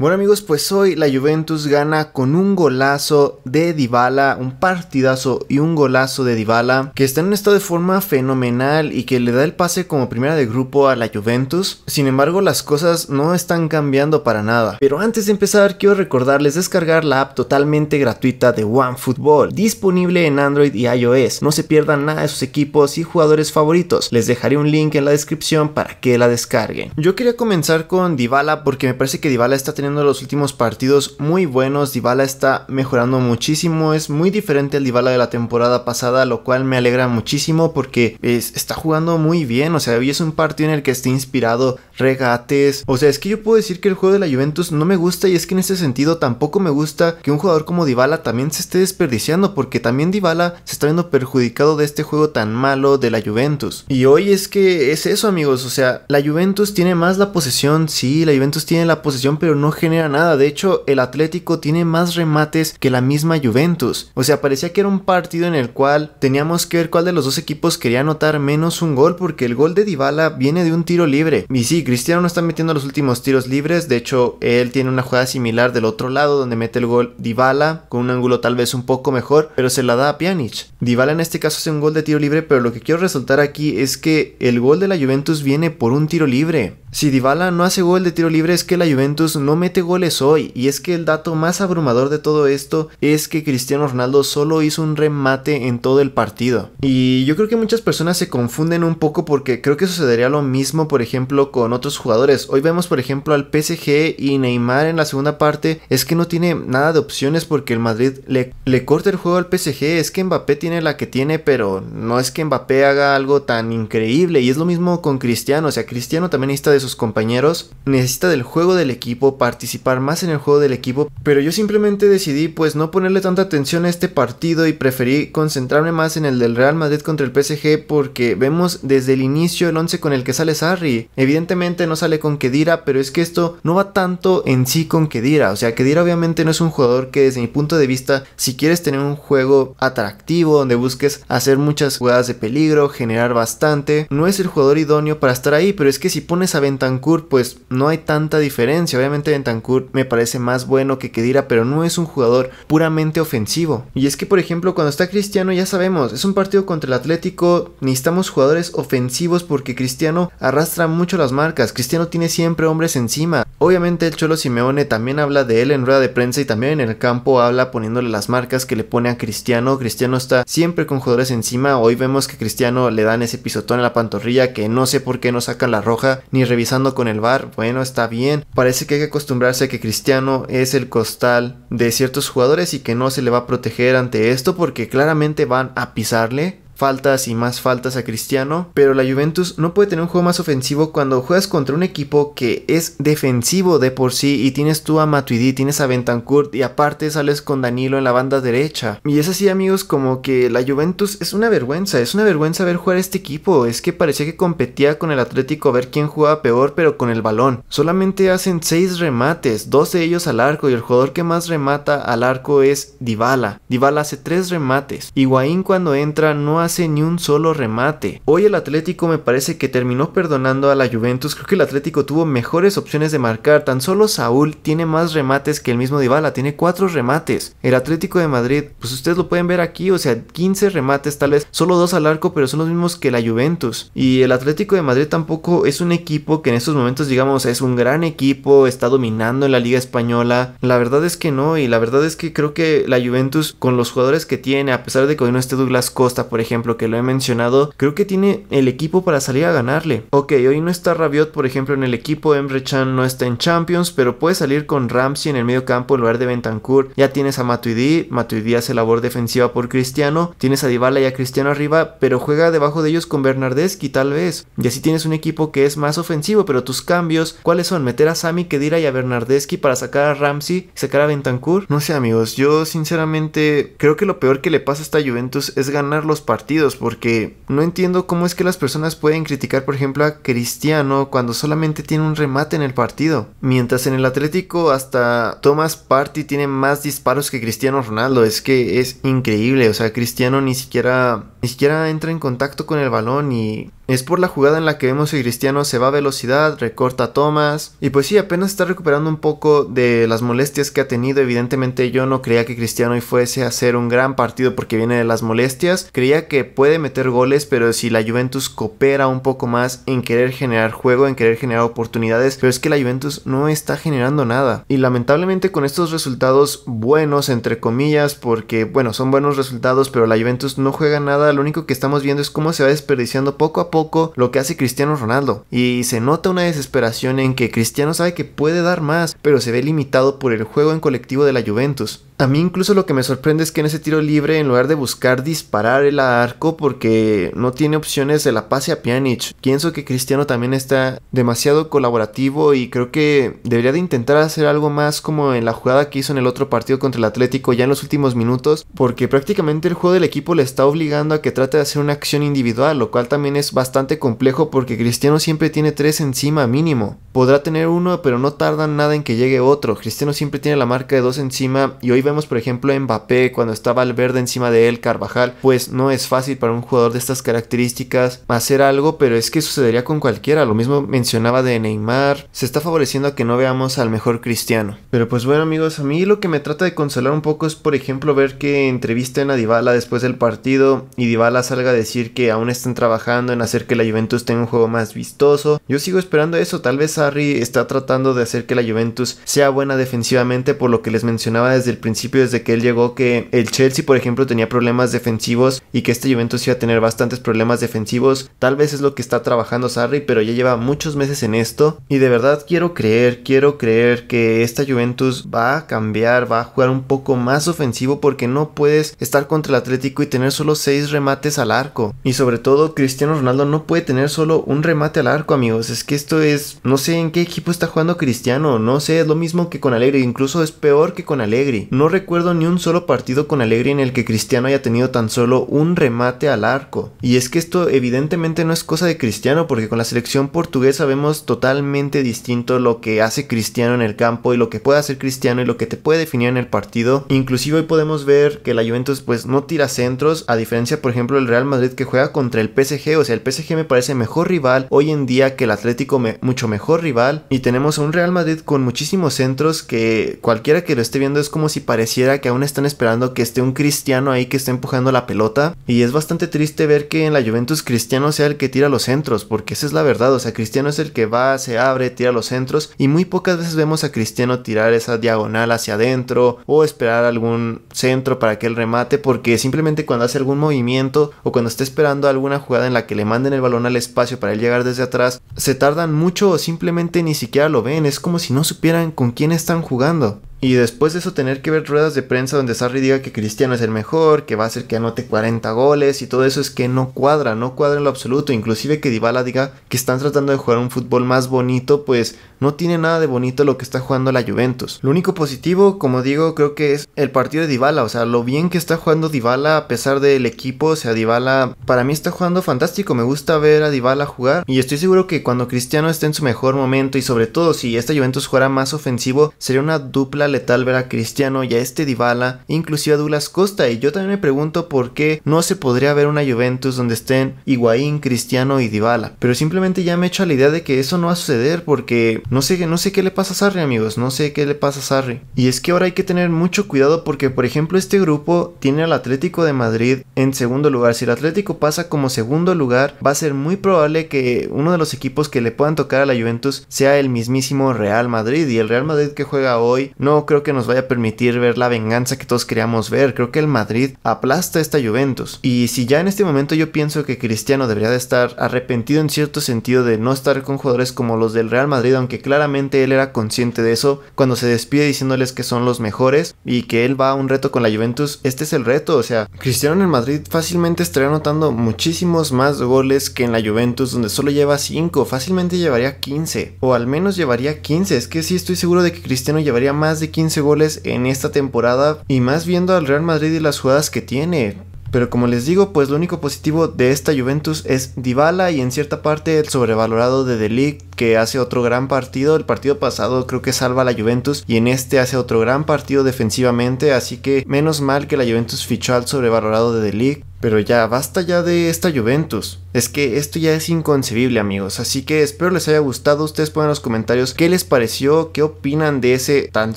Bueno amigos, pues hoy la Juventus gana con un golazo de Dybala, un partidazo y un golazo de Dybala que está en un estado de forma fenomenal y que le da el pase como primera de grupo a la Juventus. Sin embargo, las cosas no están cambiando para nada. Pero antes de empezar, quiero recordarles descargar la app totalmente gratuita de OneFootball, disponible en Android y iOS. No se pierdan nada de sus equipos y jugadores favoritos. Les dejaré un link en la descripción para que la descarguen. Yo quería comenzar con Dybala porque me parece que Dybala está teniendo los últimos partidos muy buenos, Dybala está mejorando muchísimo, es muy diferente al Dybala de la temporada pasada, lo cual me alegra muchísimo porque está jugando muy bien, o sea, hoy es un partido en el que está inspirado regates. O sea, es que yo puedo decir que el juego de la Juventus no me gusta y es que en ese sentido tampoco me gusta que un jugador como Dybala también se esté desperdiciando porque también Dybala se está viendo perjudicado de este juego tan malo de la Juventus. Y hoy es que es eso, amigos, o sea, la Juventus tiene más la posesión, sí, la Juventus tiene la posesión, pero no genera nada. De hecho, el Atlético tiene más remates que la misma Juventus. O sea, parecía que era un partido en el cual teníamos que ver cuál de los dos equipos quería anotar menos un gol porque el gol de Dybala viene de un tiro libre. Y sí, Cristiano no está metiendo los últimos tiros libres, de hecho él tiene una jugada similar del otro lado donde mete el gol Dybala con un ángulo tal vez un poco mejor, pero se la da a Pjanic. Dybala en este caso hace un gol de tiro libre, pero lo que quiero resaltar aquí es que el gol de la Juventus viene por un tiro libre. Si Dybala no hace gol de tiro libre es que la Juventus no mete goles hoy y es que el dato más abrumador de todo esto es que Cristiano Ronaldo solo hizo un remate en todo el partido. Y yo creo que muchas personas se confunden un poco porque creo que sucedería lo mismo por ejemplo con otros jugadores. Hoy vemos por ejemplo al PSG y Neymar en la segunda parte. Es que no tiene nada de opciones porque el Madrid le, corta el juego al PSG. Es que Mbappé tiene la que tiene, pero no es que Mbappé haga algo tan increíble. Y es lo mismo con Cristiano. O sea, Cristiano también necesita de sus compañeros. Necesita del juego del equipo, participar más en el juego del equipo. Pero yo simplemente decidí pues no ponerle tanta atención a este partido y preferí concentrarme más en el del Real Madrid contra el PSG porque vemos desde el inicio el 11 con el que sale Sarri. Evidentemente no sale con Kedira, pero es que esto no va tanto en sí con Kedira. O sea, Kedira obviamente no es un jugador que desde mi punto de vista, si quieres tener un juego atractivo, donde busques hacer muchas jugadas de peligro, generar bastante, no es el jugador idóneo para estar ahí. Pero es que si pones a Bentancur, pues no hay tanta diferencia. Obviamente Bentancur me parece más bueno que Kedira, pero no es un jugador puramente ofensivo. Y es que, por ejemplo, cuando está Cristiano, ya sabemos, es un partido contra el Atlético, necesitamos jugadores ofensivos porque Cristiano arrastra mucho las manos Cristiano tiene siempre hombres encima. Obviamente el Cholo Simeone también habla de él en rueda de prensa y también en el campo habla poniéndole las marcas que le pone a Cristiano. Cristiano está siempre con jugadores encima. Hoy vemos que Cristiano le dan ese pisotón en la pantorrilla que no sé por qué no sacan la roja ni revisando con el bar. Bueno, está bien. Parece que hay que acostumbrarse a que Cristiano es el costal de ciertos jugadores y que no se le va a proteger ante esto porque claramente van a pisarle faltas y más faltas a Cristiano, pero la Juventus no puede tener un juego más ofensivo cuando juegas contra un equipo que es defensivo de por sí y tienes tú a Matuidi, tienes a Bentancourt, y aparte sales con Danilo en la banda derecha. Y es así amigos como que la Juventus es una vergüenza, es una vergüenza ver jugar este equipo, es que parecía que competía con el Atlético a ver quién jugaba peor pero con el balón. Solamente hacen seis remates, dos de ellos al arco y el jugador que más remata al arco es Dybala. Dybala hace tres remates. Higuaín cuando entra no hace hace ni un solo remate. Hoy el Atlético me parece que terminó perdonando a la Juventus. Creo que el Atlético tuvo mejores opciones de marcar. Tan solo Saúl tiene más remates que el mismo Dybala. Tiene cuatro remates. El Atlético de Madrid, pues ustedes lo pueden ver aquí. O sea, 15 remates tal vez. Solo dos al arco, pero son los mismos que la Juventus. Y el Atlético de Madrid tampoco es un equipo que en estos momentos digamos es un gran equipo. Está dominando en la Liga Española. La verdad es que no. Y la verdad es que creo que la Juventus con los jugadores que tiene, a pesar de que hoy no esté Douglas Costa, por ejemplo, que lo he mencionado, creo que tiene el equipo para salir a ganarle. Ok, hoy no está Rabiot, por ejemplo, en el equipo, Emre Chan no está en Champions, pero puede salir con Ramsey en el medio campo en lugar de Bentancur. Ya tienes a Matuidi, Matuidi hace labor defensiva por Cristiano, tienes a Dybala y a Cristiano arriba, pero juega debajo de ellos con Bernardeschi tal vez. Y así tienes un equipo que es más ofensivo, pero tus cambios, ¿cuáles son? ¿Meter a Sami Kedira y a Bernardeschi para sacar a Ramsey, sacar a Bentancur? No sé amigos, yo sinceramente creo que lo peor que le pasa a esta Juventus es ganar los partidos porque no entiendo cómo es que las personas pueden criticar, por ejemplo, a Cristiano cuando solamente tiene un remate en el partido. Mientras en el Atlético hasta Thomas Party tiene más disparos que Cristiano Ronaldo. Es que es increíble. O sea, Cristiano ni siquiera, ni siquiera entra en contacto con el balón y es por la jugada en la que vemos que Cristiano se va a velocidad, recorta a Thomas. Y pues sí, apenas está recuperando un poco de las molestias que ha tenido. Evidentemente yo no creía que Cristiano hoy fuese a hacer un gran partido porque viene de las molestias. Creía que puede meter goles, pero si la Juventus coopera un poco más en querer generar juego, en querer generar oportunidades. Pero es que la Juventus no está generando nada. Y lamentablemente con estos resultados buenos, entre comillas, porque bueno, son buenos resultados, pero la Juventus no juega nada. Lo único que estamos viendo es cómo se va desperdiciando poco a poco lo que hace Cristiano Ronaldo. Y se nota una desesperación en que Cristiano sabe que puede dar más, pero se ve limitado por el juego en colectivo de la Juventus. A mí incluso lo que me sorprende es que en ese tiro libre, en lugar de buscar disparar el arco porque no tiene opciones, de la pase a Pjanic. Pienso que Cristiano también está demasiado colaborativo y creo que debería de intentar hacer algo más como en la jugada que hizo en el otro partido contra el Atlético ya en los últimos minutos, porque prácticamente el juego del equipo le está obligando a que trate de hacer una acción individual, lo cual también es bastante complejo porque Cristiano siempre tiene tres encima mínimo. Podrá tener uno, pero no tarda nada en que llegue otro. Cristiano siempre tiene la marca de dos encima y hoy va por ejemplo, Mbappé, cuando estaba al verde encima de él, Carvajal, pues no es fácil para un jugador de estas características hacer algo, pero es que sucedería con cualquiera. Lo mismo mencionaba de Neymar. Se está favoreciendo a que no veamos al mejor cristiano. Pero pues bueno, amigos, a mí lo que me trata de consolar un poco es, por ejemplo, ver que entrevisten a Dybala después del partido y Dybala salga a decir que aún están trabajando en hacer que la Juventus tenga un juego más vistoso. Yo sigo esperando eso. Tal vez Harry está tratando de hacer que la Juventus sea buena defensivamente, por lo que les mencionaba desde el principio desde que él llegó que el Chelsea, por ejemplo, tenía problemas defensivos y que este Juventus iba a tener bastantes problemas defensivos. Tal vez es lo que está trabajando Sarri, pero ya lleva muchos meses en esto y de verdad quiero creer, quiero creer que esta Juventus va a cambiar, va a jugar un poco más ofensivo porque no puedes estar contra el Atlético y tener solo 6 remates al arco. Y sobre todo Cristiano Ronaldo no puede tener solo un remate al arco, amigos. Es que esto es, no sé en qué equipo está jugando Cristiano, no sé, es lo mismo que con Alegre, incluso es peor que con Alegre. No recuerdo ni un solo partido con Alegre en el que Cristiano haya tenido tan solo un remate al arco. Y es que esto evidentemente no es cosa de Cristiano, porque con la selección portuguesa vemos totalmente distinto lo que hace Cristiano en el campo y lo que puede hacer Cristiano y lo que te puede definir en el partido. Inclusive hoy podemos ver que la Juventus pues no tira centros, a diferencia por ejemplo del Real Madrid que juega contra el PSG, o sea el PSG me parece mejor rival hoy en día que el Atlético me mucho mejor rival y tenemos a un Real Madrid con muchísimos centros que cualquiera que lo esté viendo es como si pareciera que aún están esperando que esté un cristiano ahí que esté empujando la pelota. Y es bastante triste ver que en la Juventus Cristiano sea el que tira los centros, porque esa es la verdad. O sea, Cristiano es el que va, se abre, tira los centros. Y muy pocas veces vemos a Cristiano tirar esa diagonal hacia adentro o esperar algún centro para que él remate, porque simplemente cuando hace algún movimiento o cuando está esperando alguna jugada en la que le manden el balón al espacio para él llegar desde atrás, se tardan mucho o simplemente ni siquiera lo ven. Es como si no supieran con quién están jugando. Y después de eso tener que ver ruedas de prensa donde Sarri diga que Cristiano es el mejor, que va a hacer que anote 40 goles y todo eso es que no cuadra, no cuadra en lo absoluto. Inclusive que Dybala diga que están tratando de jugar un fútbol más bonito, pues no tiene nada de bonito lo que está jugando la Juventus. Lo único positivo, como digo, creo que es el partido de Dybala, o sea, lo bien que está jugando Dybala a pesar del equipo, o sea, Dybala para mí está jugando fantástico, me gusta ver a Dybala jugar y estoy seguro que cuando Cristiano esté en su mejor momento y sobre todo si esta Juventus jugara más ofensivo, sería una dupla letal ver a Cristiano y a este Dybala, inclusive a Douglas Costa. Y yo también me pregunto por qué no se podría ver una Juventus donde estén Higuaín, Cristiano y Dybala. Pero simplemente ya me he hecho a la idea de que eso no va a suceder porque no sé, no sé qué le pasa a Sarri, amigos. No sé qué le pasa a Sarri. Y es que ahora hay que tener mucho cuidado porque, por ejemplo, este grupo tiene al Atlético de Madrid en segundo lugar. Si el Atlético pasa como segundo lugar, va a ser muy probable que uno de los equipos que le puedan tocar a la Juventus sea el mismísimo Real Madrid. Y el Real Madrid que juega hoy no creo que nos vaya a permitir ver la venganza que todos queríamos ver. Creo que el Madrid aplasta esta Juventus. Y si ya en este momento yo pienso que Cristiano debería de estar arrepentido en cierto sentido de no estar con jugadores como los del Real Madrid, aunque claramente él era consciente de eso cuando se despide diciéndoles que son los mejores y que él va a un reto con la Juventus, este es el reto. O sea, Cristiano en el Madrid fácilmente estaría anotando muchísimos más goles que en la Juventus, donde solo lleva 5, fácilmente llevaría 15, o al menos llevaría 15. Es que sí estoy seguro de que Cristiano llevaría más de 15 goles en esta temporada y más viendo al Real Madrid y las jugadas que tiene. Pero como les digo, pues lo único positivo de esta Juventus es Dybala y en cierta parte el sobrevalorado de Delic que hace otro gran partido. El partido pasado creo que salva a la Juventus y en este hace otro gran partido defensivamente, así que menos mal que la Juventus fichó al sobrevalorado de Delic. Pero ya, basta ya de esta Juventus. Es que esto ya es inconcebible, amigos. Así que espero les haya gustado. Ustedes pongan en los comentarios qué les pareció, qué opinan de ese tan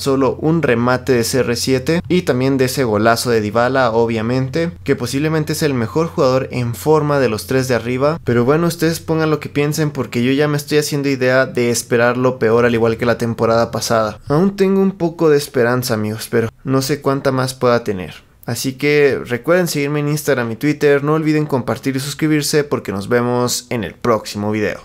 solo un remate de CR7 y también de ese golazo de Dybala, obviamente, que posiblemente es el mejor jugador en forma de los tres de arriba. Pero bueno, ustedes pongan lo que piensen porque yo ya me estoy haciendo idea de esperar lo peor, al igual que la temporada pasada. Aún tengo un poco de esperanza, amigos, pero no sé cuánta más pueda tener. Así que recuerden seguirme en Instagram y Twitter, no olviden compartir y suscribirse porque nos vemos en el próximo video.